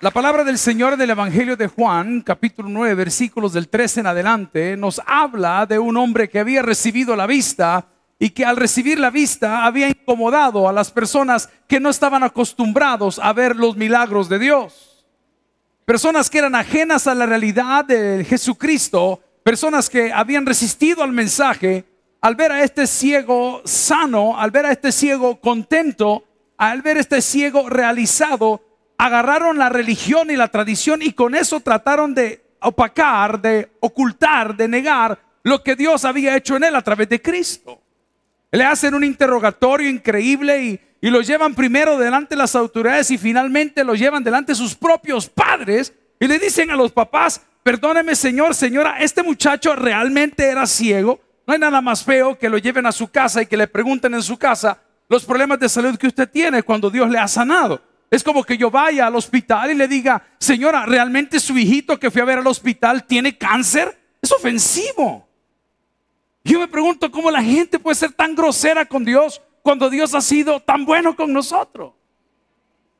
La palabra del Señor del Evangelio de Juan, capítulo 9, versículos del 13 en adelante, nos habla de un hombre que había recibido la vista y que al recibir la vista había incomodado a las personas que no estaban acostumbrados a ver los milagros de Dios. Personas que eran ajenas a la realidad de Jesucristo, personas que habían resistido al mensaje, al ver a este ciego sano, al ver a este ciego contento, al ver a este ciego realizado, agarraron la religión y la tradición y con eso trataron de opacar, de ocultar, de negar lo que Dios había hecho en él a través de Cristo. Le hacen un interrogatorio increíble y, lo llevan primero delante de las autoridades y finalmente lo llevan delante de sus propios padres y le dicen a los papás, perdóneme señor, señora, este muchacho realmente era ciego. No hay nada más feo que lo lleven a su casa y que le pregunten en su casa los problemas de salud que usted tiene cuando Dios le ha sanado. Es como que yo vaya al hospital y le diga, señora, ¿realmente su hijito que fui a ver al hospital tiene cáncer? Es ofensivo. Yo me pregunto cómo la gente puede ser tan grosera con Dios cuando Dios ha sido tan bueno con nosotros.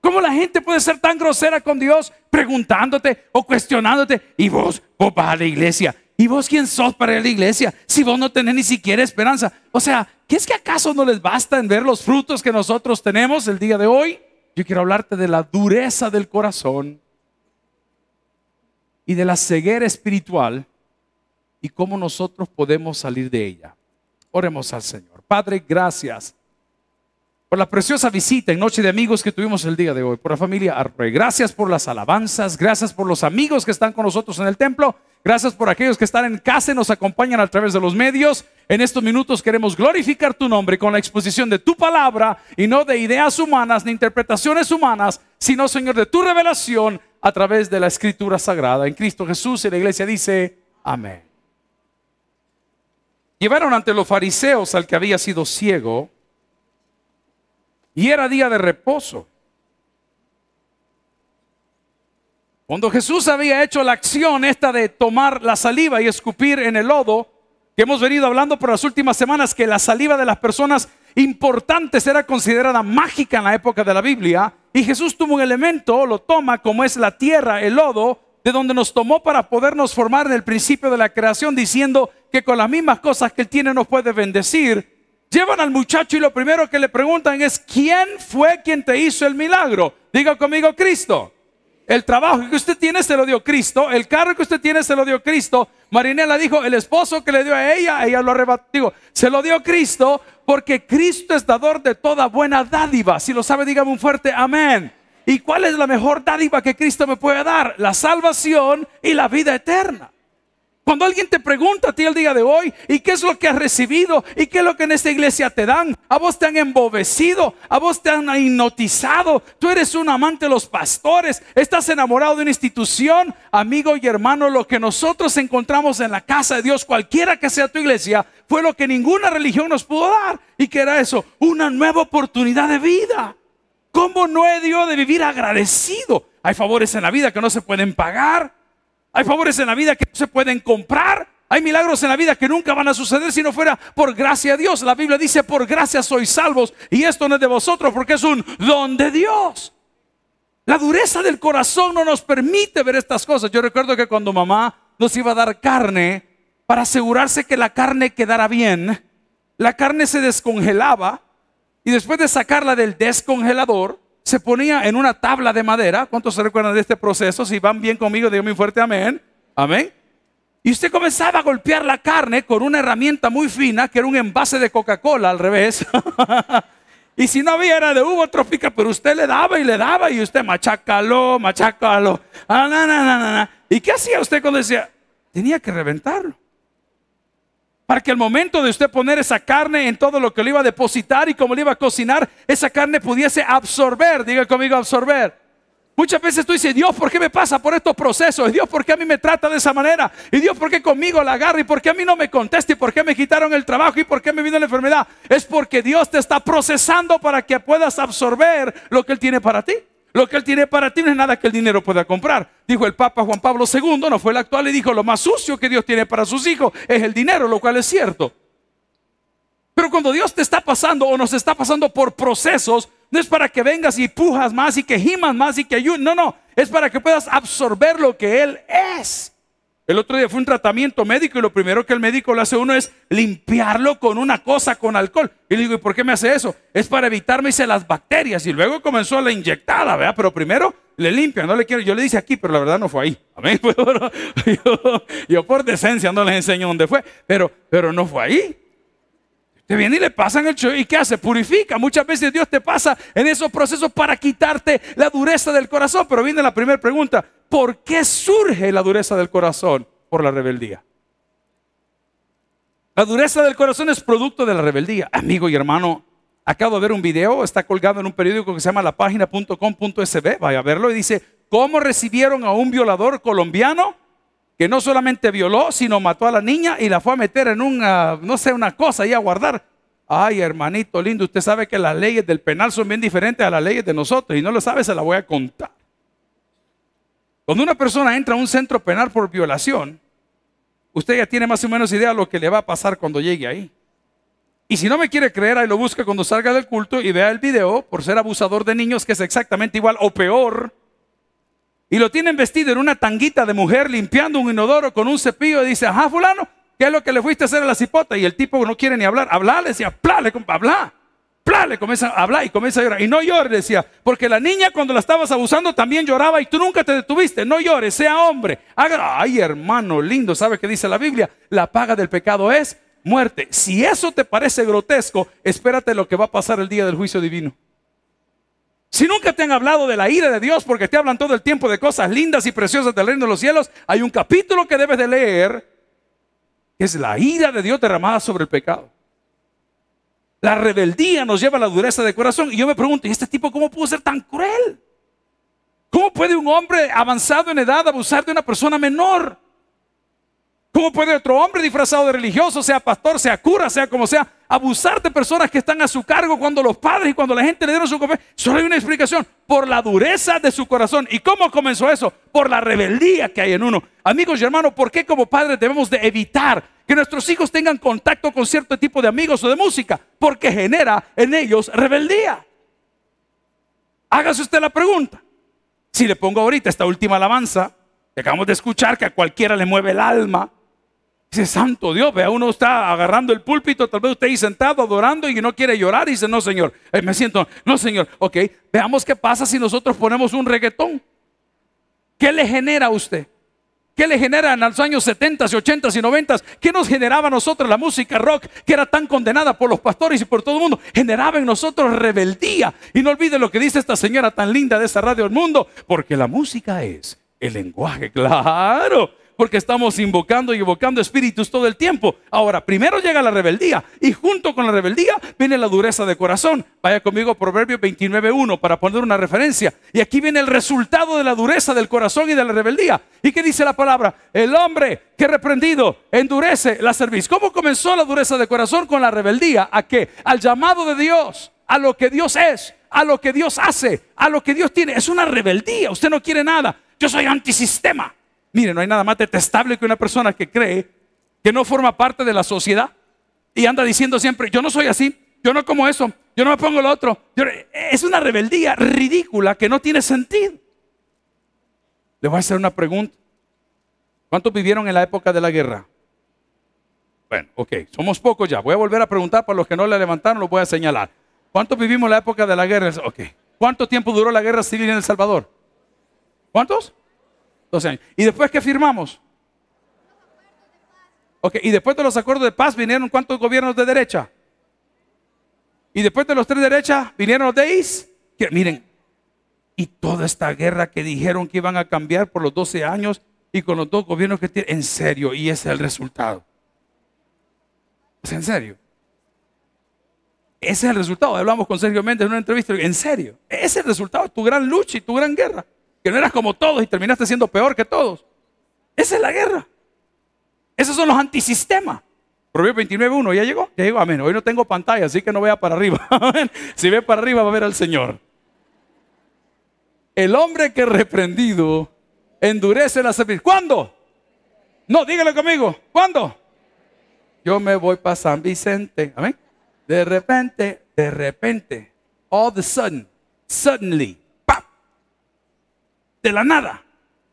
¿Cómo la gente puede ser tan grosera con Dios preguntándote o cuestionándote? Y vos, vos vas a la iglesia. ¿Y vos quién sos para ir a la iglesia si vos no tenés ni siquiera esperanza? O sea, ¿qué es que acaso no les basta en ver los frutos que nosotros tenemos el día de hoy? Yo quiero hablarte de la dureza del corazón y de la ceguera espiritual y cómo nosotros podemos salir de ella. Oremos al Señor. Padre, gracias por la preciosa visita en Noche de Amigos que tuvimos el día de hoy, por la familia Arroy. Gracias por las alabanzas, gracias por los amigos que están con nosotros en el templo, gracias por aquellos que están en casa y nos acompañan a través de los medios. En estos minutos queremos glorificar tu nombre con la exposición de tu palabra y no de ideas humanas ni interpretaciones humanas, sino, Señor, de tu revelación a través de la escritura sagrada. En Cristo Jesús y la iglesia dice, amén. Llevaron ante los fariseos al que había sido ciego y era día de reposo. Cuando Jesús había hecho la acción esta de tomar la saliva y escupir en el lodo, que hemos venido hablando por las últimas semanas, que la saliva de las personas importantes era considerada mágica en la época de la Biblia, y Jesús tuvo un elemento, lo toma como es la tierra, el lodo, de donde nos tomó para podernos formar el principio de la creación, diciendo que con las mismas cosas que Él tiene nos puede bendecir. Llevan al muchacho y lo primero que le preguntan es, ¿quién fue quien te hizo el milagro? Diga conmigo, Cristo. El trabajo que usted tiene se lo dio Cristo, el carro que usted tiene se lo dio Cristo. Marinela dijo, el esposo que le dio a ella, ella lo arrebató. se lo dio Cristo porque Cristo es dador de toda buena dádiva. Si lo sabe, dígame un fuerte amén. ¿Y cuál es la mejor dádiva que Cristo me puede dar? La salvación y la vida eterna. Cuando alguien te pregunta a ti el día de hoy, ¿y qué es lo que has recibido? ¿Y qué es lo que en esta iglesia te dan? A vos te han embobecido, a vos te han hipnotizado. Tú eres un amante de los pastores, estás enamorado de una institución. Amigo y hermano, lo que nosotros encontramos en la casa de Dios, cualquiera que sea tu iglesia, fue lo que ninguna religión nos pudo dar. ¿Y que era eso? Una nueva oportunidad de vida. ¿Cómo no he de vivir agradecido? Hay favores en la vida que no se pueden pagar. Hay favores en la vida que no se pueden comprar. Hay milagros en la vida que nunca van a suceder si no fuera por gracia de Dios. La Biblia dice, por gracia sois salvos. Y esto no es de vosotros porque es un don de Dios. La dureza del corazón no nos permite ver estas cosas. Yo recuerdo que cuando mamá nos iba a dar carne, para asegurarse que la carne quedara bien, la carne se descongelaba y después de sacarla del descongelador, se ponía en una tabla de madera. ¿Cuántos se recuerdan de este proceso? Si van bien conmigo, díganme un fuerte amén. Amén. Y usted comenzaba a golpear la carne con una herramienta muy fina, que era un envase de Coca-Cola al revés. y si no había, era de uva trópica, pero usted le daba y le daba y usted machacalo, machacalo. Ah, na, na, na, ¿Y qué hacía usted cuando decía? Tenía que reventarlo. Para que el momento de usted poner esa carne en todo lo que le iba a depositar y como le iba a cocinar, esa carne pudiese absorber, diga conmigo absorber. Muchas veces tú dices, Dios, ¿por qué me pasa por estos procesos? ¿Y Dios, ¿por qué a mí me trata de esa manera? ¿Y Dios, por qué conmigo la agarra? ¿Y por qué a mí no me contesta? ¿Y por qué me quitaron el trabajo? ¿Y por qué me vino la enfermedad? Es porque Dios te está procesando para que puedas absorber lo que Él tiene para ti. Lo que Él tiene para ti no es nada que el dinero pueda comprar. Dijo el Papa Juan Pablo II, no fue el actual, y dijo, lo más sucio que Dios tiene para sus hijos es el dinero, lo cual es cierto. Pero cuando Dios te está pasando o nos está pasando por procesos, no es para que vengas y pujas más y que gimas más y que ayunes. No, no, es para que puedas absorber lo que Él es. El otro día fue un tratamiento médico y lo primero que el médico le hace a uno es limpiarlo con una cosa, con alcohol. Y le digo, ¿y por qué me hace eso? Es para evitarme, dice, las bacterias. Y luego comenzó la inyectada, ¿verdad? Pero primero le limpia, no le quiero. Yo le dije aquí, pero la verdad no fue ahí. Amén. Yo, yo, por decencia no les enseño dónde fue, pero, pero no fue ahí. Te viene y le pasan el show ¿Y qué hace? Purifica. Muchas veces Dios te pasa en esos procesos para quitarte la dureza del corazón. Pero viene la primera pregunta. ¿Por qué surge la dureza del corazón? Por la rebeldía. La dureza del corazón es producto de la rebeldía. Amigo y hermano, acabo de ver un video, está colgado en un periódico que se llama lapagina.com.sb. Vaya a verlo y dice, ¿cómo recibieron a un violador colombiano que no solamente violó, sino mató a la niña y la fue a meter en una, ah, no sé, una cosa y a guardar. Ay, hermanito lindo, usted sabe que las leyes del penal son bien diferentes a las leyes de nosotros y no lo sabe, se la voy a contar. Cuando una persona entra a un centro penal por violación, usted ya tiene más o menos idea de lo que le va a pasar cuando llegue ahí. Y si no me quiere creer, ahí lo busca cuando salga del culto y vea el video por ser abusador de niños, que es exactamente igual o peor y lo tienen vestido en una tanguita de mujer limpiando un inodoro con un cepillo y dice, ajá, fulano, ¿qué es lo que le fuiste a hacer a la cipota? Y el tipo no quiere ni hablar, le decía, plale, habla, plale, comienza a hablar y comienza a llorar. Y no llores, decía, porque la niña cuando la estabas abusando también lloraba y tú nunca te detuviste, no llores, sea hombre. Haga, ay hermano lindo, ¿sabe qué dice la Biblia? La paga del pecado es muerte. Si eso te parece grotesco, espérate lo que va a pasar el día del juicio divino. Si nunca te han hablado de la ira de Dios porque te hablan todo el tiempo de cosas lindas y preciosas del reino de los cielos, hay un capítulo que debes de leer, que es la ira de Dios derramada sobre el pecado. La rebeldía nos lleva a la dureza de corazón. Y yo me pregunto, ¿y este tipo cómo pudo ser tan cruel? ¿Cómo puede un hombre avanzado en edad abusar de una persona menor? ¿Cómo puede otro hombre disfrazado de religioso, sea pastor, sea cura, sea como sea, abusar de personas que están a su cargo cuando los padres y cuando la gente le dieron su café? Solo hay una explicación, por la dureza de su corazón. ¿Y cómo comenzó eso? Por la rebeldía que hay en uno. Amigos y hermanos, ¿por qué como padres debemos de evitar que nuestros hijos tengan contacto con cierto tipo de amigos o de música? Porque genera en ellos rebeldía. Hágase usted la pregunta. Si le pongo ahorita esta última alabanza, que acabamos de escuchar que a cualquiera le mueve el alma, Dice, santo Dios, vea, uno está agarrando el púlpito, tal vez usted ahí sentado adorando y no quiere llorar dice, no, Señor, eh, me siento, no, Señor. Ok, veamos qué pasa si nosotros ponemos un reggaetón. ¿Qué le genera a usted? ¿Qué le genera en los años 70, 80 y 90? ¿Qué nos generaba a nosotros la música rock que era tan condenada por los pastores y por todo el mundo? Generaba en nosotros rebeldía. Y no olvide lo que dice esta señora tan linda de esa radio del mundo, porque la música es el lenguaje, claro porque estamos invocando y evocando espíritus todo el tiempo. Ahora, primero llega la rebeldía y junto con la rebeldía viene la dureza de corazón. Vaya conmigo a Proverbio 29.1 para poner una referencia. Y aquí viene el resultado de la dureza del corazón y de la rebeldía. ¿Y qué dice la palabra? El hombre que reprendido endurece la cerviz. ¿Cómo comenzó la dureza de corazón? Con la rebeldía. ¿A qué? Al llamado de Dios, a lo que Dios es, a lo que Dios hace, a lo que Dios tiene. Es una rebeldía. Usted no quiere nada. Yo soy antisistema. Mire, no hay nada más detestable que una persona que cree que no forma parte de la sociedad y anda diciendo siempre, yo no soy así, yo no como eso, yo no me pongo lo otro. es una rebeldía ridícula que no tiene sentido. Le voy a hacer una pregunta. ¿Cuántos vivieron en la época de la guerra? Bueno, ok, somos pocos ya. Voy a volver a preguntar para los que no le levantaron, Lo voy a señalar. ¿Cuántos vivimos en la época de la guerra? Ok. ¿Cuánto tiempo duró la guerra civil en El Salvador? ¿Cuántos? 12 años. ¿Y después que firmamos? Ok, y después de los acuerdos de paz vinieron cuántos gobiernos de derecha? Y después de los tres derechas vinieron los de Is. miren, y toda esta guerra que dijeron que iban a cambiar por los 12 años y con los dos gobiernos que tienen, en serio, y ese es el resultado. Es en serio. Ese es el resultado. Hablamos con Sergio Méndez en una entrevista. En serio. Ese es el resultado de tu gran lucha y tu gran guerra que no eras como todos y terminaste siendo peor que todos. Esa es la guerra. Esos son los antisistemas. Proverbios 29.1, ¿ya llegó? Ya digo amén. Hoy no tengo pantalla, así que no vea para arriba. si ve para arriba va a ver al Señor. El hombre que reprendido endurece la serpiente. ¿Cuándo? No, dígalo conmigo. ¿Cuándo? Yo me voy para San Vicente. Amén. De repente, de repente, all of sudden, suddenly, de la nada,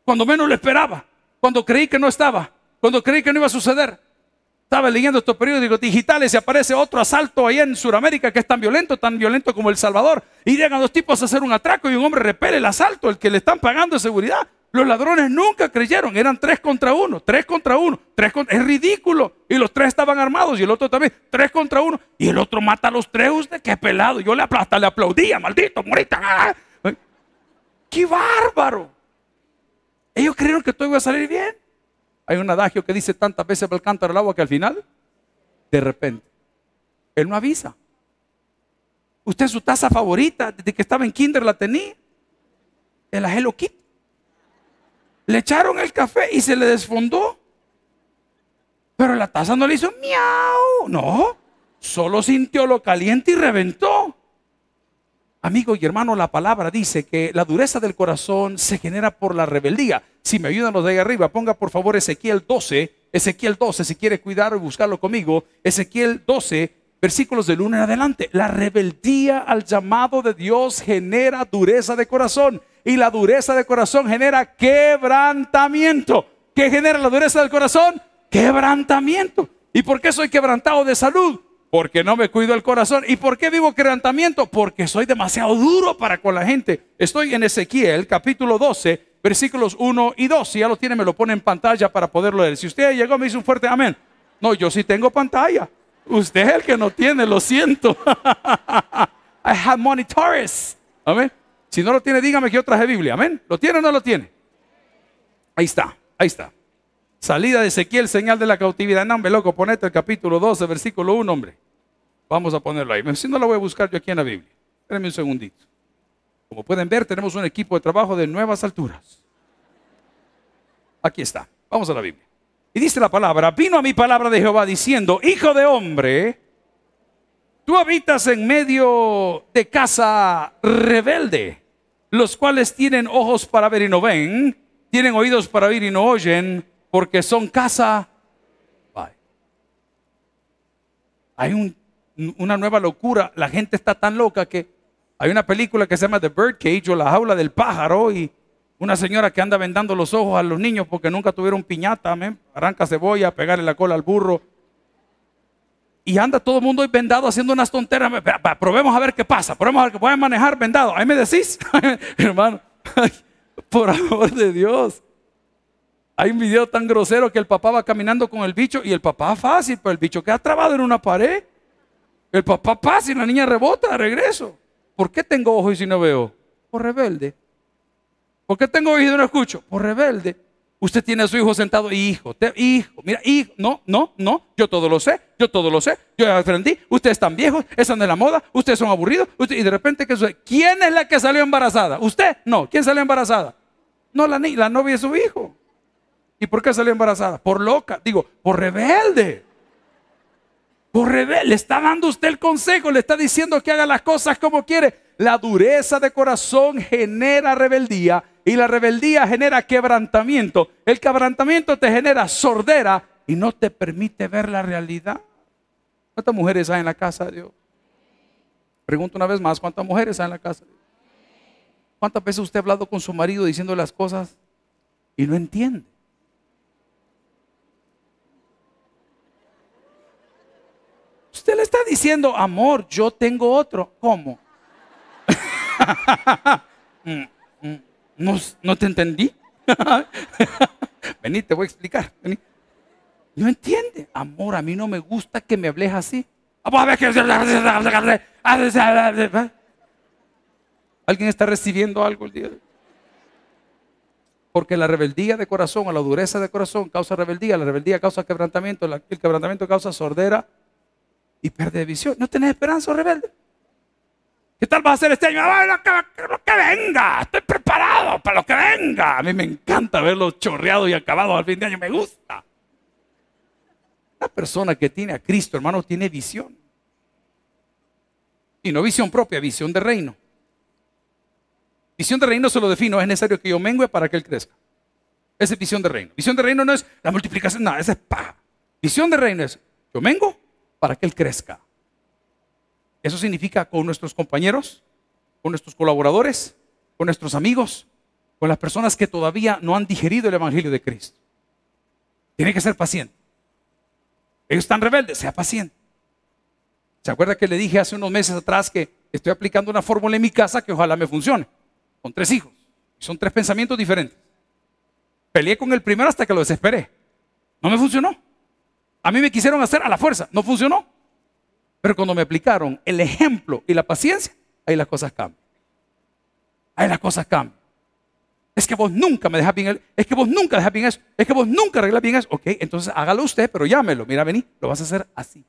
cuando menos lo esperaba, cuando creí que no estaba, cuando creí que no iba a suceder. Estaba leyendo estos periódicos digitales y aparece otro asalto ahí en Sudamérica que es tan violento, tan violento como El Salvador. Y llegan dos tipos a hacer un atraco y un hombre repele el asalto, el que le están pagando seguridad. Los ladrones nunca creyeron, eran tres contra uno, tres contra uno, tres contra... Es ridículo. Y los tres estaban armados y el otro también, tres contra uno. Y el otro mata a los tres, usted, qué pelado. Yo le aplasta, le aplaudía, maldito, morita. Ah, ah. ¡Qué bárbaro! Ellos creyeron que todo iba a salir bien. Hay un adagio que dice tantas veces para el cántaro el agua que al final, de repente, él no avisa. Usted su taza favorita, desde que estaba en kinder la tenía. El la Hello Kitty. Le echaron el café y se le desfondó. Pero la taza no le hizo miau. No, solo sintió lo caliente y reventó. Amigo y hermano, la palabra dice que la dureza del corazón se genera por la rebeldía. Si me ayudan los de ahí arriba, ponga por favor Ezequiel 12, Ezequiel 12, si quiere cuidar y buscarlo conmigo, Ezequiel 12, versículos del 1 en adelante. La rebeldía al llamado de Dios genera dureza de corazón y la dureza de corazón genera quebrantamiento. ¿Qué genera la dureza del corazón? Quebrantamiento. ¿Y por qué soy quebrantado de salud? Porque no me cuido el corazón. ¿Y por qué vivo quebrantamiento? Porque soy demasiado duro para con la gente. Estoy en Ezequiel, capítulo 12, versículos 1 y 2. Si ya lo tiene, me lo pone en pantalla para poderlo leer. Si usted llegó, me dice un fuerte amén. No, yo sí tengo pantalla. Usted es el que no tiene, lo siento. I have monitores. Amén. Si no lo tiene, dígame que yo traje Biblia. Amén. ¿Lo tiene o no lo tiene? Ahí está, ahí está. Salida de Ezequiel, señal de la cautividad. No, hombre, loco, ponete el capítulo 12, versículo 1, hombre. Vamos a ponerlo ahí. Si no lo voy a buscar yo aquí en la Biblia. Espérenme un segundito. Como pueden ver, tenemos un equipo de trabajo de nuevas alturas. Aquí está. Vamos a la Biblia. Y dice la palabra, vino a mi palabra de Jehová diciendo, hijo de hombre, tú habitas en medio de casa rebelde, los cuales tienen ojos para ver y no ven, tienen oídos para oír y no oyen, porque son casa. Hay una nueva locura. La gente está tan loca que hay una película que se llama The Birdcage o La jaula del pájaro y una señora que anda vendando los ojos a los niños porque nunca tuvieron piñata, Arranca cebolla, pegarle la cola al burro. Y anda todo el mundo hoy vendado haciendo unas tonteras. Probemos a ver qué pasa. Probemos a ver pueden manejar vendado. Ahí me decís, hermano, por amor de Dios. Hay un video tan grosero que el papá va caminando con el bicho y el papá fácil, pero el bicho queda trabado en una pared. El papá pasa y la niña rebota regreso. ¿Por qué tengo ojos y si no veo? Por rebelde. ¿Por qué tengo oído y no escucho? Por rebelde. Usted tiene a su hijo sentado, hijo, te, hijo, mira, hijo, no, no, no, yo todo lo sé, yo todo lo sé, yo aprendí, ustedes están viejos, están de la moda, ustedes son aburridos, y de repente, ¿Quién es la que salió embarazada? ¿Usted? No, ¿quién salió embarazada? No, la, la novia de su hijo. ¿Y por qué salió embarazada? Por loca, digo, por rebelde. Por rebelde. Le está dando usted el consejo, le está diciendo que haga las cosas como quiere. La dureza de corazón genera rebeldía y la rebeldía genera quebrantamiento. El quebrantamiento te genera sordera y no te permite ver la realidad. ¿Cuántas mujeres hay en la casa de Dios? Pregunto una vez más, ¿cuántas mujeres hay en la casa de Dios? ¿Cuántas veces usted ha hablado con su marido diciendo las cosas y no entiende? Usted le está diciendo, amor, yo tengo otro. ¿Cómo? Mm, mm, no, te entendí. Vení, te voy a explicar. No entiende. Amor, a mí no me gusta que me hables así. ¿Alguien está recibiendo algo el día Porque la rebeldía de corazón o la dureza de corazón causa rebeldía, la rebeldía causa quebrantamiento, el quebrantamiento causa sordera y pierde visión. No tenés esperanza, rebelde. ¿Qué tal va a ser este año? Ah, lo, que, venga, estoy preparado para lo que venga. A mí me encanta verlo chorreado y acabado al fin de año, me gusta. La persona que tiene a Cristo, hermano, tiene visión. Y no visión propia, visión de reino. Visión de reino se lo defino, es necesario que yo mengue para que él crezca. Esa es visión de reino. Visión de reino no es la multiplicación, nada, esa es pa. Visión de reino es, yo mengo para que Él crezca. Eso significa con nuestros compañeros, con nuestros colaboradores, con nuestros amigos, con las personas que todavía no han digerido el Evangelio de Cristo. Tiene que ser paciente. Ellos están rebeldes, sea paciente. ¿Se acuerda que le dije hace unos meses atrás que estoy aplicando una fórmula en mi casa que ojalá me funcione? Con tres hijos. Son tres pensamientos diferentes. Peleé con el primero hasta que lo desesperé. No me funcionó. A mí me quisieron hacer a la fuerza, no funcionó. Pero cuando me aplicaron el ejemplo y la paciencia, ahí las cosas cambian. Ahí las cosas cambian. Es que vos nunca me dejás bien, es que vos nunca dejás bien eso, es que vos nunca arreglas bien eso. Ok, entonces hágalo usted, pero llámelo. Mira, vení, lo vas a hacer así.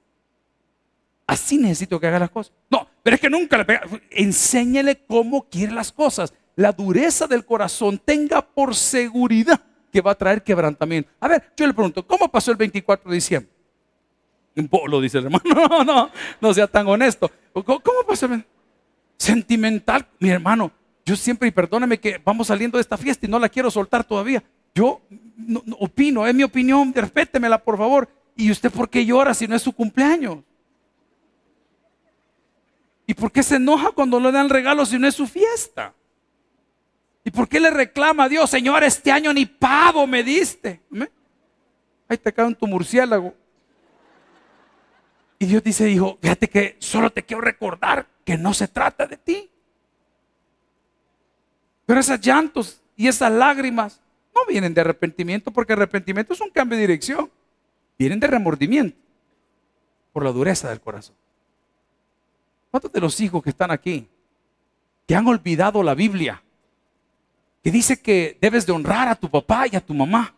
Así necesito que haga las cosas. No, pero es que nunca le pegas. Enséñele cómo quiere las cosas. La dureza del corazón tenga por seguridad que va a traer quebrantamiento. A ver, yo le pregunto, ¿cómo pasó el 24 de diciembre? Lo dice el hermano. No, no, no sea tan honesto. ¿Cómo pasó Sentimental, mi hermano. Yo siempre, y perdóname que vamos saliendo de esta fiesta y no la quiero soltar todavía. Yo opino, es mi opinión, respétemela por favor. ¿Y usted por qué llora si no es su cumpleaños? ¿Y por qué se enoja cuando le dan regalos si no es su fiesta? ¿Y por qué le reclama a Dios, Señor, este año ni pavo me diste? Ahí te cae en tu murciélago. Y Dios dice, hijo, fíjate que solo te quiero recordar que no se trata de ti. Pero esos llantos y esas lágrimas no vienen de arrepentimiento, porque arrepentimiento es un cambio de dirección. Vienen de remordimiento por la dureza del corazón. ¿Cuántos de los hijos que están aquí que han olvidado la Biblia que dice que debes de honrar a tu papá y a tu mamá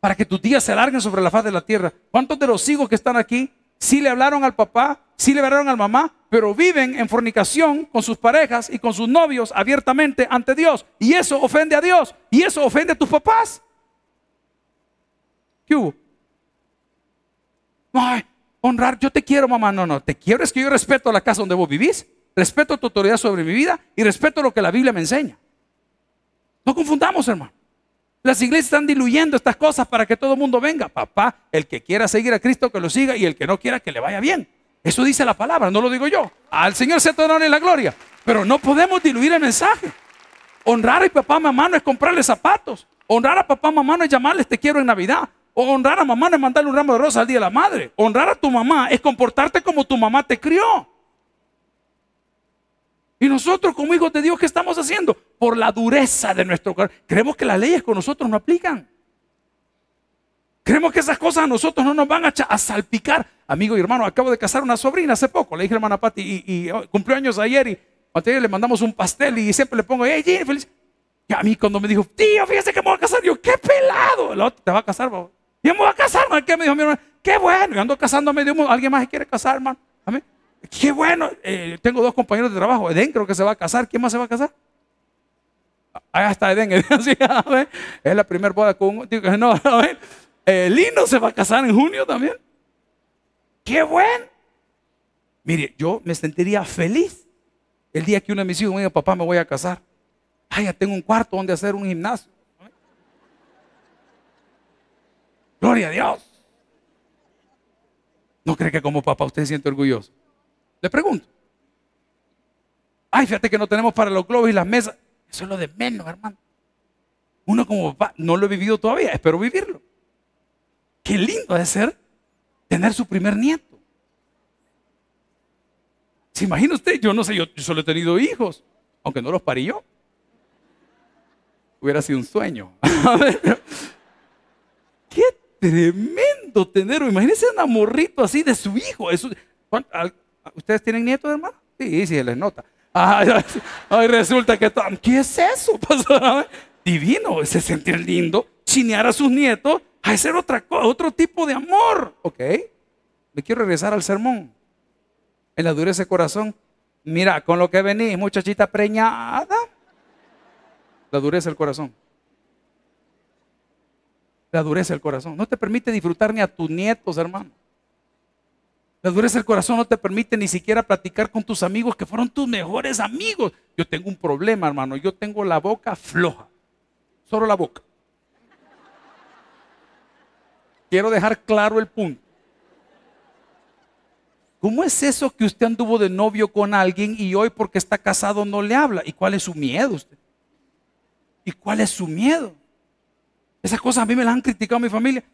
para que tus días se alarguen sobre la faz de la tierra. ¿Cuántos de los hijos que están aquí sí le hablaron al papá, sí le hablaron al mamá, pero viven en fornicación con sus parejas y con sus novios abiertamente ante Dios? Y eso ofende a Dios, y eso ofende a tus papás. ¿Qué hubo? Ay, honrar, yo te quiero, mamá. No, no, te quiero es que yo respeto la casa donde vos vivís, respeto tu autoridad sobre mi vida y respeto lo que la Biblia me enseña. No confundamos, hermano. Las iglesias están diluyendo estas cosas para que todo el mundo venga. Papá, el que quiera seguir a Cristo, que lo siga, y el que no quiera, que le vaya bien. Eso dice la palabra, no lo digo yo. Al Señor se en la gloria. Pero no podemos diluir el mensaje. Honrar a papá, mamá no es comprarle zapatos. Honrar a papá, mamá no es llamarles te quiero en Navidad. O honrar a mamá no es mandarle un ramo de rosa al día de la madre. Honrar a tu mamá es comportarte como tu mamá te crió. Y nosotros como hijos de Dios, ¿qué estamos haciendo? Por la dureza de nuestro corazón. Creemos que las leyes con nosotros no aplican. Creemos que esas cosas a nosotros no nos van a, salpicar. Amigo y hermano, acabo de casar una sobrina hace poco. Le dije a hermana Pati, y, oh, cumplió años ayer y ayer le mandamos un pastel y siempre le pongo, hey, Jenny, feliz. Y a mí cuando me dijo, tío, fíjese que me voy a casar, yo, qué pelado. El otro, te va a casar, bro? Yo me voy a casar, ¿no? ¿Qué me dijo mi hermano? Qué bueno, y ando casando me medio ¿Alguien más quiere casar, hermano? Qué bueno. Eh, tengo dos compañeros de trabajo. Edén creo que se va a casar. ¿Quién más se va a casar? Ah, ahí está Edén. es la primera boda con un... no, eh, Lino se va a casar en junio también. ¡Qué bueno! Mire, yo me sentiría feliz el día que uno de mis hijos me diga, papá, me voy a casar. Ay, ya tengo un cuarto donde hacer un gimnasio. Gloria a Dios. ¿No cree que como papá usted se siente orgulloso? Le pregunto. Ay, fíjate que no tenemos para los globos y las mesas. Eso es lo de menos, hermano. Uno como papá no lo he vivido todavía, espero vivirlo. Qué lindo de ser tener su primer nieto. ¿Se imagina usted? Yo no sé, yo, solo he tenido hijos, aunque no los parí yo. Hubiera sido un sueño. A ver, qué tremendo tenerlo. Imagínese un amorrito así de su hijo. eso. ¿Ustedes tienen nietos, hermano? Sí, sí, se les nota. Ay, resulta que... ¿Qué es eso? Divino, ese sentir lindo, chinear a sus nietos, a hacer otra, otro tipo de amor. Ok, me quiero regresar al sermón. En la dureza del corazón. Mira, con lo que venís, muchachita preñada. La dureza del corazón. La dureza del corazón. No te permite disfrutar ni a tus nietos, hermano. La dureza del corazón no te permite ni siquiera platicar con tus amigos que fueron tus mejores amigos. Yo tengo un problema, hermano. Yo tengo la boca floja. Solo la boca. Quiero dejar claro el punto. ¿Cómo es eso que usted anduvo de novio con alguien y hoy porque está casado no le habla? ¿Y cuál es su miedo usted? ¿Y cuál es su miedo? Esas cosas a mí me las han criticado mi familia.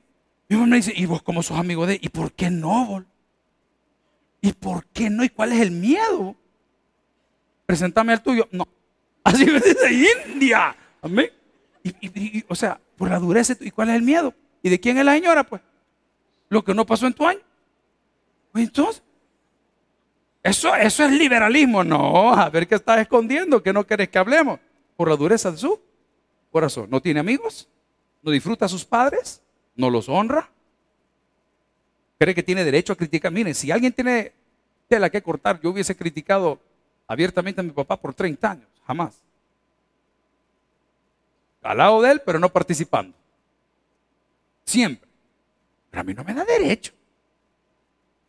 Mi mamá me dice, ¿y vos cómo sos amigo de? ¿Y por qué no? Bol? ¿Y por qué no? ¿Y cuál es el miedo? Preséntame al tuyo. No. Así me dice India. Amén. Y, o sea, por la dureza. ¿Y cuál es el miedo? ¿Y de quién es la señora? Pues lo que no pasó en tu año. Pues entonces, eso, eso es liberalismo. No, a ver qué estás escondiendo, que no querés que hablemos. Por la dureza de su corazón. No tiene amigos, no disfruta a sus padres, no los honra. Cree que tiene derecho a criticar. Miren, si alguien tiene tela que cortar. Yo hubiese criticado abiertamente a mi papá por 30 años, jamás. Al lado de él, pero no participando. Siempre. Pero a mí no me da derecho.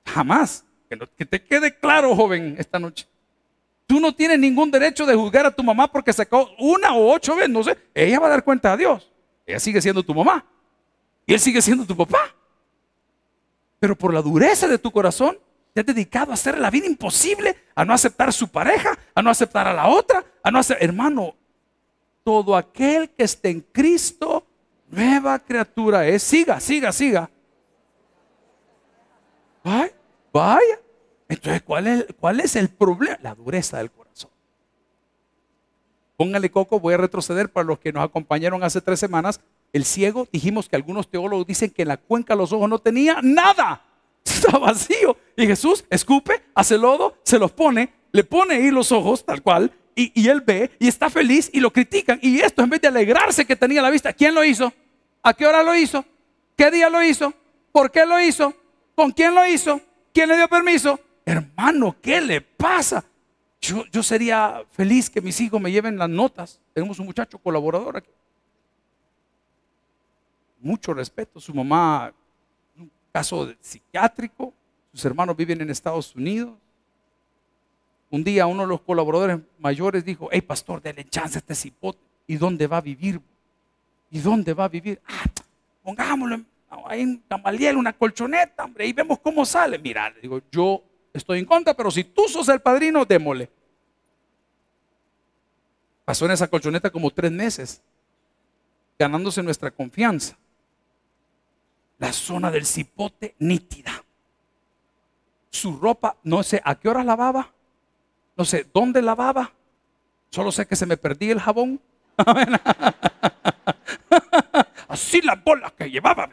Jamás. Que, que te quede claro, joven, esta noche. Tú no tienes ningún derecho de juzgar a tu mamá porque sacó una o ocho veces, no sé. Ella va a dar cuenta a Dios. Ella sigue siendo tu mamá. Y él sigue siendo tu papá. Pero por la dureza de tu corazón, te ha dedicado a hacer la vida imposible, a no aceptar su pareja, a no aceptar a la otra, a no hacer, hermano, todo aquel que esté en Cristo, nueva criatura es. Siga, siga, siga. Vaya, vaya. Entonces, ¿cuál es, ¿cuál es el problema? La dureza del corazón. Póngale coco, voy a retroceder para los que nos acompañaron hace tres semanas. El ciego, dijimos que algunos teólogos dicen que la cuenca los ojos no tenía nada. está vacío. Y Jesús escupe, hace lodo, se los pone, le pone ahí los ojos, tal cual, y, él ve y está feliz y lo critican. Y esto, en vez de alegrarse que tenía la vista, ¿quién lo hizo? ¿A qué hora lo hizo? ¿Qué día lo hizo? ¿Por qué lo hizo? ¿Con quién lo hizo? ¿Quién le dio permiso? Hermano, ¿qué le pasa? Yo, yo sería feliz que mis hijos me lleven las notas. Tenemos un muchacho colaborador aquí. Mucho respeto, su mamá caso psiquiátrico, sus hermanos viven en Estados Unidos. Un día uno de los colaboradores mayores dijo, hey pastor, dele chance a este cipote. ¿Y dónde va a vivir? ¿Y dónde va a vivir? Ah, pongámoslo ahí en una colchoneta, hombre, y vemos cómo sale. Mira, le digo, yo estoy en contra, pero si tú sos el padrino, démosle. Pasó en esa colchoneta como tres meses, ganándose nuestra confianza la zona del cipote nítida. Su ropa, no sé a qué hora lavaba, no sé dónde lavaba, solo sé que se me perdí el jabón. Así las bolas que llevaba.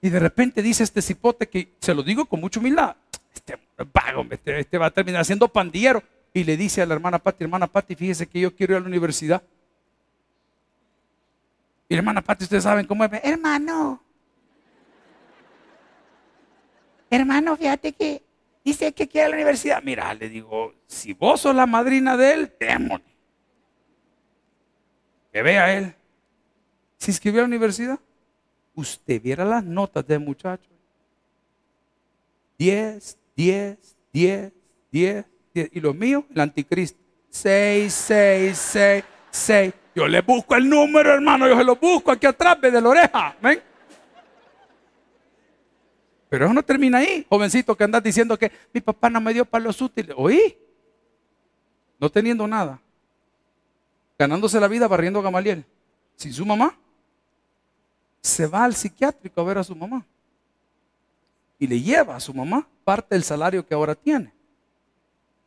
Y de repente dice este cipote que, se lo digo con mucha humildad, este vago, este, este va a terminar siendo pandillero. Y le dice a la hermana Pati, hermana Pati, fíjese que yo quiero ir a la universidad. Y hermana Pati, ustedes saben cómo es. Hermano. Hermano, fíjate que dice que quiere la universidad. Mira, le digo, si vos sos la madrina de él, démosle. Que vea él. Si inscribió a la universidad? Usted viera las notas del muchacho. 10, 10, 10, 10, 10. Y lo mío, el anticristo. 6, 6, 6, 6. Yo le busco el número, hermano. Yo se lo busco aquí atrás, de la oreja. Pero eso no termina ahí, jovencito que andas diciendo que mi papá no me dio los útiles. Oí, no teniendo nada, ganándose la vida barriendo a Gamaliel, sin su mamá, se va al psiquiátrico a ver a su mamá y le lleva a su mamá parte del salario que ahora tiene.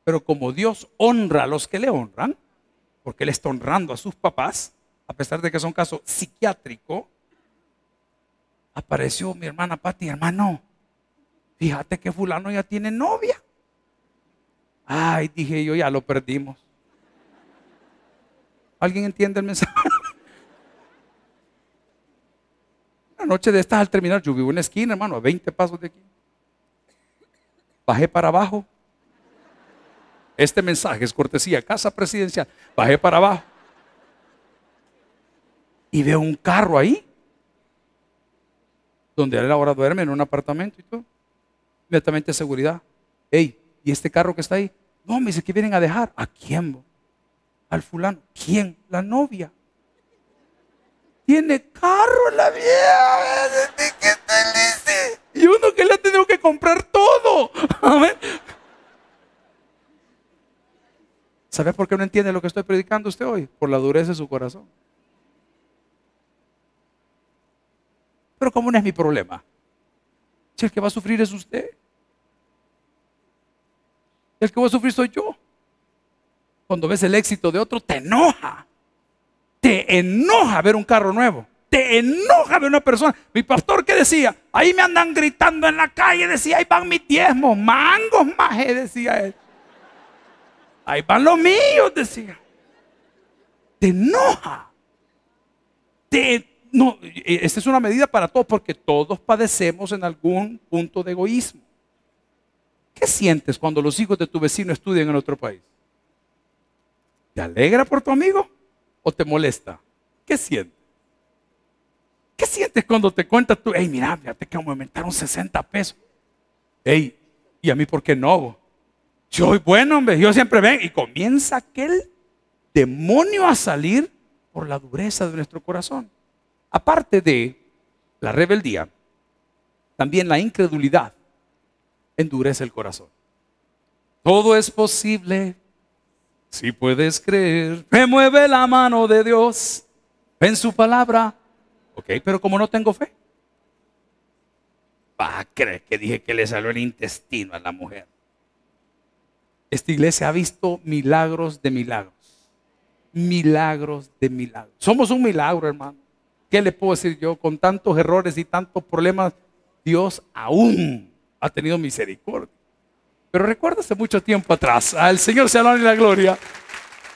Pero como Dios honra a los que le honran, porque él está honrando a sus papás, a pesar de que es un caso psiquiátrico, apareció mi hermana Pati, hermano, fíjate que fulano ya tiene novia. Ay, dije yo, ya lo perdimos. ¿Alguien entiende el mensaje? Una noche de estas al terminar, yo vivo en una esquina, hermano, a 20 pasos de aquí. Bajé para abajo, este mensaje es cortesía, casa presidencial. Bajé para abajo. Y veo un carro ahí, donde él ahora duerme en un apartamento y todo. Inmediatamente seguridad. Ey, ¿y este carro que está ahí? No, me dice que vienen a dejar. ¿A quién? Al fulano. ¿Quién? La novia. Tiene carro la vieja. ¿Sabes por qué no entiende lo que estoy predicando usted hoy? Por la dureza de su corazón. Pero ¿cómo no es mi problema? Si el que va a sufrir es usted. El que va a sufrir soy yo. Cuando ves el éxito de otro, te enoja. Te enoja ver un carro nuevo. Te enoja ver una persona. Mi pastor que decía, ahí me andan gritando en la calle, decía, ahí van mis diezmos, mangos maje, decía él. Ahí van los míos, decía. Te enoja. Te, no, e, esta es una medida para todos, porque todos padecemos en algún punto de egoísmo. ¿Qué sientes cuando los hijos de tu vecino estudian en otro país? ¿Te alegra por tu amigo o te molesta? ¿Qué sientes? ¿Qué sientes cuando te cuentas tú, hey, mira, fíjate que aumentaron 60 pesos? Hey, ¿y a mí por qué no? Yo soy bueno, hombre, yo siempre ven. Y comienza aquel demonio a salir por la dureza de nuestro corazón. Aparte de la rebeldía, también la incredulidad endurece el corazón. Todo es posible si puedes creer. Me mueve la mano de Dios en su palabra. Ok, pero como no tengo fe, va a creer que dije que le salió el intestino a la mujer. Esta iglesia ha visto milagros de milagros. Milagros de milagros. Somos un milagro, hermano. ¿Qué le puedo decir yo? Con tantos errores y tantos problemas, Dios aún ha tenido misericordia. Pero recuerda hace mucho tiempo atrás, al Señor se y la gloria.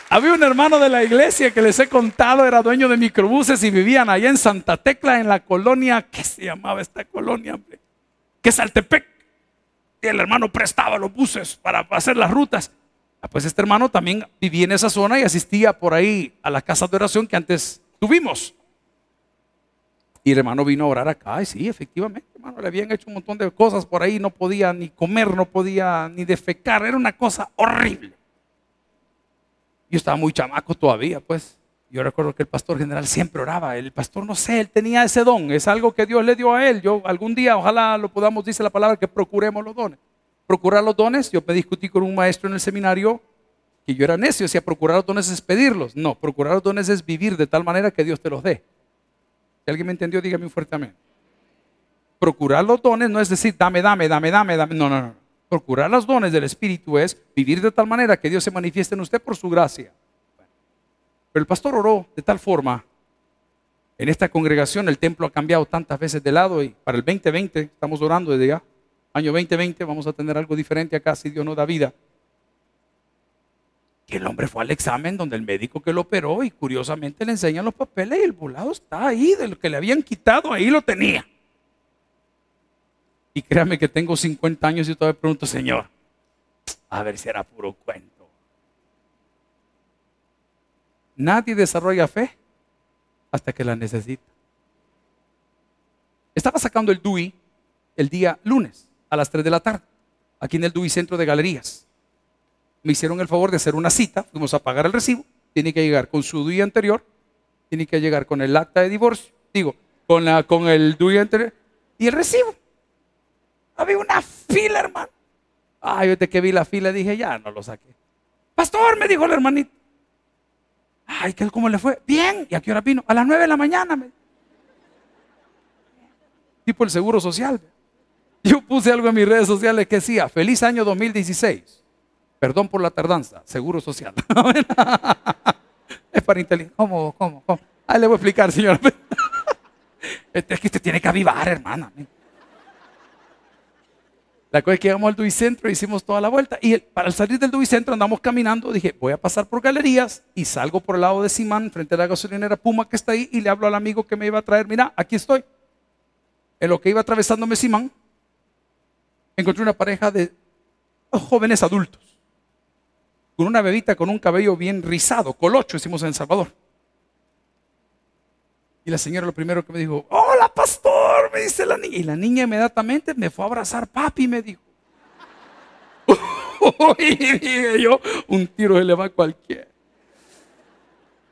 Había un hermano de la iglesia que les he contado, era dueño de microbuses y vivían allá en Santa Tecla, en la colonia, ¿qué se llamaba esta colonia, hombre? es Altepec el hermano prestaba los buses para hacer las rutas. Ah, pues este hermano también vivía en esa zona y asistía por ahí a la casa de oración que antes tuvimos. Y el hermano vino a orar acá. Y sí, efectivamente, hermano, le habían hecho un montón de cosas por ahí. No podía ni comer, no podía ni defecar. Era una cosa horrible. Yo estaba muy chamaco todavía, pues. Yo recuerdo que el pastor general siempre oraba. El pastor, no sé, él tenía ese don. Es algo que Dios le dio a él. Yo algún día, ojalá lo podamos, dice la palabra, que procuremos los dones. Procurar los dones, yo me discutí con un maestro en el seminario que yo era necio. Decía, procurar los dones es pedirlos. No, procurar los dones es vivir de tal manera que Dios te los dé. Si alguien me entendió, dígame un fuerte amén. Procurar los dones no es decir, dame, dame, dame, dame, dame. No, no, no. Procurar los dones del Espíritu es vivir de tal manera que Dios se manifieste en usted por su gracia. Pero el pastor oró de tal forma. En esta congregación el templo ha cambiado tantas veces de lado y para el 2020 estamos orando desde ya. Año 2020 vamos a tener algo diferente acá si Dios no da vida. Que el hombre fue al examen donde el médico que lo operó y curiosamente le enseñan los papeles y el volado está ahí, de lo que le habían quitado ahí lo tenía. Y créame que tengo 50 años y todavía pregunto, Señor, a ver si era puro cuento. Nadie desarrolla fe hasta que la necesita. Estaba sacando el DUI el día lunes a las 3 de la tarde, aquí en el DUI Centro de Galerías. Me hicieron el favor de hacer una cita, fuimos a pagar el recibo, tiene que llegar con su DUI anterior, tiene que llegar con el acta de divorcio, digo, con, la, con el DUI anterior y el recibo. Había una fila, hermano. Ay, te que vi la fila dije, ya no lo saqué. Pastor, me dijo el hermanito. Ay, ¿cómo le fue? Bien. ¿Y a qué hora vino? A las 9 de la mañana. Tipo el seguro social. Yo puse algo en mis redes sociales que decía, feliz año 2016. Perdón por la tardanza, seguro social. es para inteligencia. ¿Cómo, cómo, cómo? Ahí le voy a explicar, señora. es este, que usted tiene que avivar, hermana. La cosa es que llegamos al duicentro Centro, hicimos toda la vuelta y para salir del duicentro andamos caminando. Dije, voy a pasar por galerías y salgo por el lado de Simán, frente a la gasolinera Puma que está ahí y le hablo al amigo que me iba a traer. Mira, aquí estoy. En lo que iba atravesándome Simán, encontré una pareja de jóvenes adultos con una bebita con un cabello bien rizado, colocho, hicimos en Salvador. Y la señora lo primero que me dijo, pastor, me dice la niña. Y la niña inmediatamente me fue a abrazar, papi, me dijo. y dije yo, un tiro se le va a cualquiera.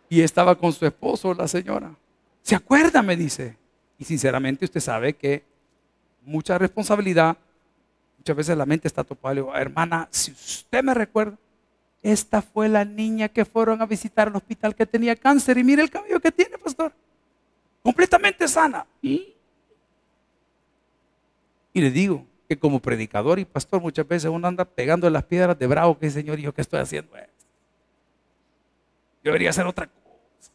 Y estaba con su esposo, la señora. ¿Se acuerda? Me dice. Y sinceramente usted sabe que mucha responsabilidad, muchas veces la mente está topada. Le digo, hermana, si usted me recuerda, esta fue la niña que fueron a visitar al hospital que tenía cáncer. Y mire el cambio que tiene, pastor completamente sana. Y, le digo que como predicador y pastor muchas veces uno anda pegando las piedras de bravo que el Señor dijo que estoy haciendo esto. debería hacer otra cosa.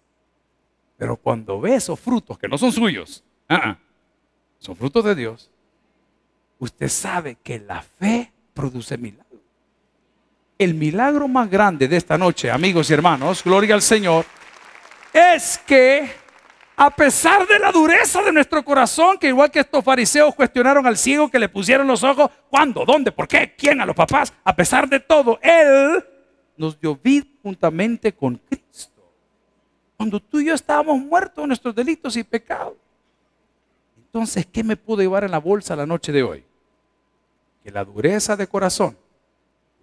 Pero cuando ve esos frutos que no son suyos, ah, son frutos de Dios, usted sabe que la fe produce milagros. El milagro más grande de esta noche, amigos y hermanos, gloria al Señor, es que a pesar de la dureza de nuestro corazón, que igual que estos fariseos cuestionaron al ciego que le pusieron los ojos, ¿cuándo? ¿Dónde? ¿Por qué? ¿Quién? A los papás. A pesar de todo, Él nos dio vida juntamente con Cristo. Cuando tú y yo estábamos muertos en nuestros delitos y pecados. Entonces, ¿qué me pudo llevar en la bolsa la noche de hoy? Que la dureza de corazón,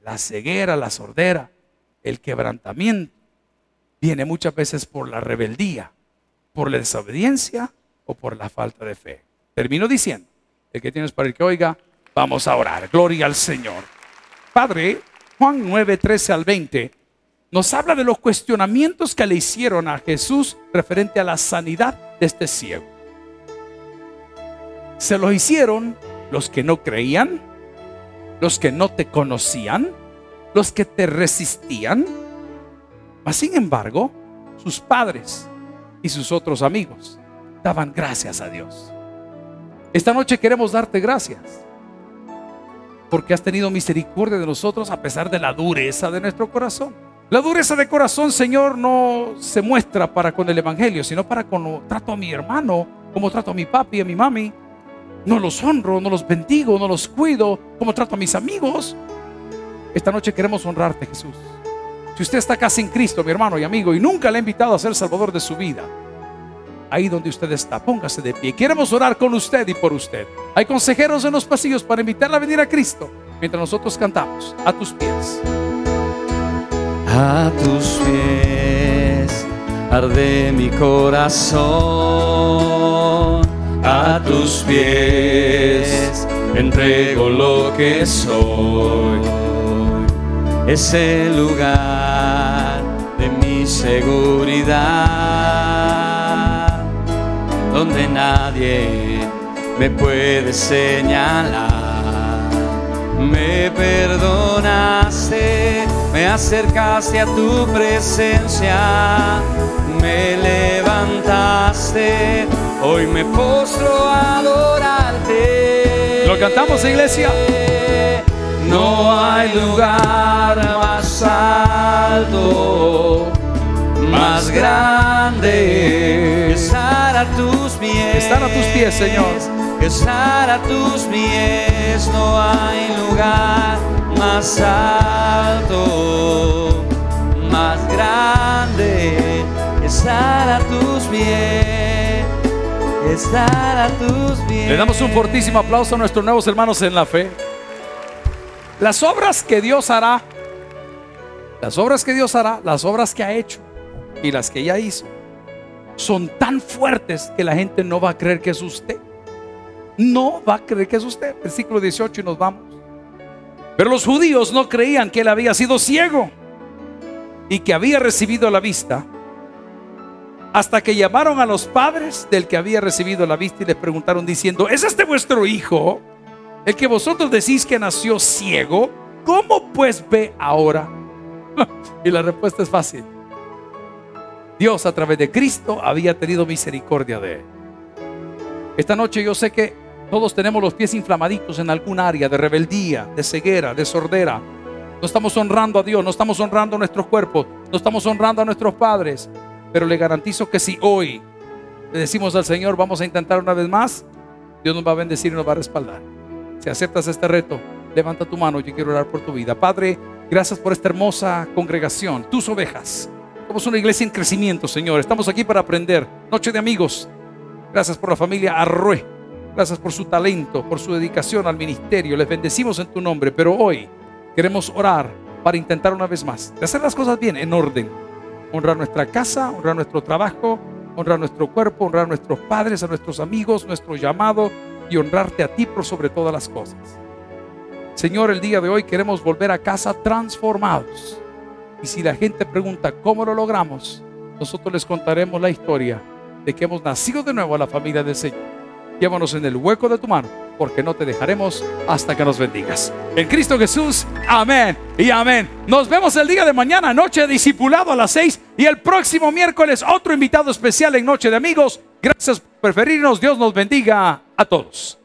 la ceguera, la sordera, el quebrantamiento, viene muchas veces por la rebeldía por la desobediencia o por la falta de fe. Termino diciendo, el que tienes para el que oiga, vamos a orar. Gloria al Señor. Padre, Juan 9, 13 al 20 nos habla de los cuestionamientos que le hicieron a Jesús referente a la sanidad de este ciego. Se los hicieron los que no creían, los que no te conocían, los que te resistían. Mas, sin embargo, sus padres y sus otros amigos daban gracias a Dios. Esta noche queremos darte gracias porque has tenido misericordia de nosotros a pesar de la dureza de nuestro corazón. La dureza de corazón, Señor, no se muestra para con el Evangelio, sino para con trato a mi hermano, como trato a mi papi, a mi mami. No los honro, no los bendigo, no los cuido, como trato a mis amigos. Esta noche queremos honrarte, Jesús. Si usted está casi en Cristo, mi hermano y amigo, y nunca le ha invitado a ser Salvador de su vida, ahí donde usted está, póngase de pie. Queremos orar con usted y por usted. Hay consejeros en los pasillos para invitarla a venir a Cristo mientras nosotros cantamos a tus pies. A tus pies arde mi corazón, a tus pies entrego lo que soy es el lugar de mi seguridad, donde nadie me puede señalar. Me perdonaste, me acercaste a tu presencia, me levantaste, hoy me postro a adorarte. Lo cantamos, iglesia. No hay lugar más alto, más grande. Estar a tus pies. Estar a tus pies, Señor. Estar a tus pies. No hay lugar más alto, más grande. Estar a tus pies. Estar a tus pies. Le damos un fortísimo aplauso a nuestros nuevos hermanos en la fe. Las obras que Dios hará, las obras que Dios hará, las obras que ha hecho y las que ya hizo, son tan fuertes que la gente no va a creer que es usted. No va a creer que es usted. Versículo 18 y nos vamos. Pero los judíos no creían que él había sido ciego y que había recibido la vista hasta que llamaron a los padres del que había recibido la vista y les preguntaron diciendo, ¿es este vuestro hijo? El que vosotros decís que nació ciego, ¿cómo pues ve ahora? y la respuesta es fácil. Dios a través de Cristo había tenido misericordia de él. Esta noche yo sé que todos tenemos los pies inflamaditos en algún área de rebeldía, de ceguera, de sordera. No estamos honrando a Dios, no estamos honrando a nuestros cuerpos, no estamos honrando a nuestros padres. Pero le garantizo que si hoy le decimos al Señor, vamos a intentar una vez más, Dios nos va a bendecir y nos va a respaldar. Si aceptas este reto, levanta tu mano, yo quiero orar por tu vida. Padre, gracias por esta hermosa congregación, tus ovejas. Somos una iglesia en crecimiento, Señor. Estamos aquí para aprender. Noche de amigos. Gracias por la familia Arrué. Gracias por su talento, por su dedicación al ministerio. Les bendecimos en tu nombre, pero hoy queremos orar para intentar una vez más de hacer las cosas bien, en orden. Honrar nuestra casa, honrar nuestro trabajo, honrar nuestro cuerpo, honrar a nuestros padres, a nuestros amigos, nuestro llamado, y honrarte a ti por sobre todas las cosas. Señor, el día de hoy queremos volver a casa transformados. Y si la gente pregunta cómo lo logramos, nosotros les contaremos la historia de que hemos nacido de nuevo a la familia del Señor. Llévanos en el hueco de tu mano, porque no te dejaremos hasta que nos bendigas. En Cristo Jesús, amén y amén. Nos vemos el día de mañana, noche discipulado a las 6 y el próximo miércoles otro invitado especial en Noche de Amigos. Gracias por preferirnos, Dios nos bendiga a todos.